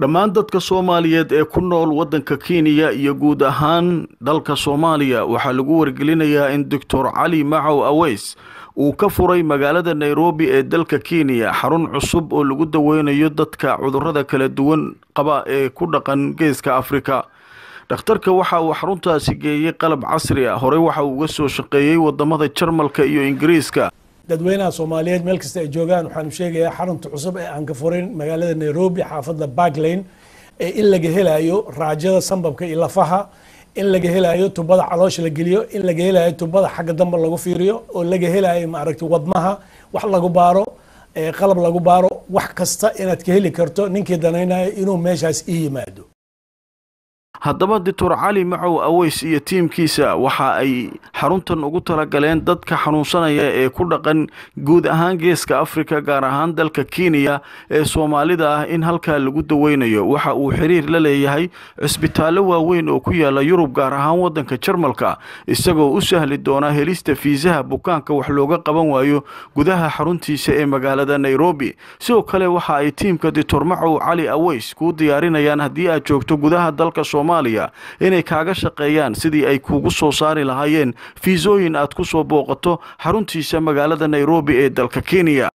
dhammaan dadka soomaaliyeed ee ku nool waddanka kenya iyo guud ahaan dalka soomaaliya waxaa lagu wargelinayaa in doctor cali macow aweys uu ka furay magaalada nairobi ee dalka kenya xarun cusub oo lagu daweynayo dadka cudurrada kala duwan qaba ee ku dhaqan geeska afrika dhakhtarka waxa uu xaruntaasi geeyey qalab casri ah horey waxa uu uga soo shaqeeyey wadamada jarmalka iyo ingiriiska dadweynaha soomaaliyeed meel kasta ay joogaan waxaan u sheegayaa xarunta cusub ee aan ka furin magaalada nairobi xaafadda barklane ee in laga helayo raajada sambabka iyo lafaha in laga helayo tubada caloosha la geliyo in laga helayo tubada xagga dambe lagu fiiriyo oo laga helayo maaragtay wadmaha wax lagu baaro qalab lagu baaro wax kasta inaad ka heli karto ninkii danaynayo inuu meeshaas i yimaado haddaba doctor cali macow aweys iyo tiimkiisa waxa ay xaruntan ugu talagaleen dadka xanuunsanaya ee ku dhaqan guud ahaan geeska afrika gaar ahaan dalka kenya ee soomaalida ah in halkaa lagu daweynayo waxa uu xiriir la leeyahay cisbitaallo waaweyn oo ku yaala yurub gaar ahaan waddanka jarmalka isagoo u sahli doona helista fiisaha bukaanka wax looga qaban waayo gudaha xaruntiisa ee magaalada nairobi sidoo kale waxa ay tiimka doctor macow cali aweys kuu diyaarinayaan haddii aad joogto gudaha dalka sooma soomaaliya inay kaaga shaqeeyaan sidii ay kuugu soo saari lahaayeen fiisooyin aad ku soo booqato xaruntiisa magaalada nairobi ee dalka kenya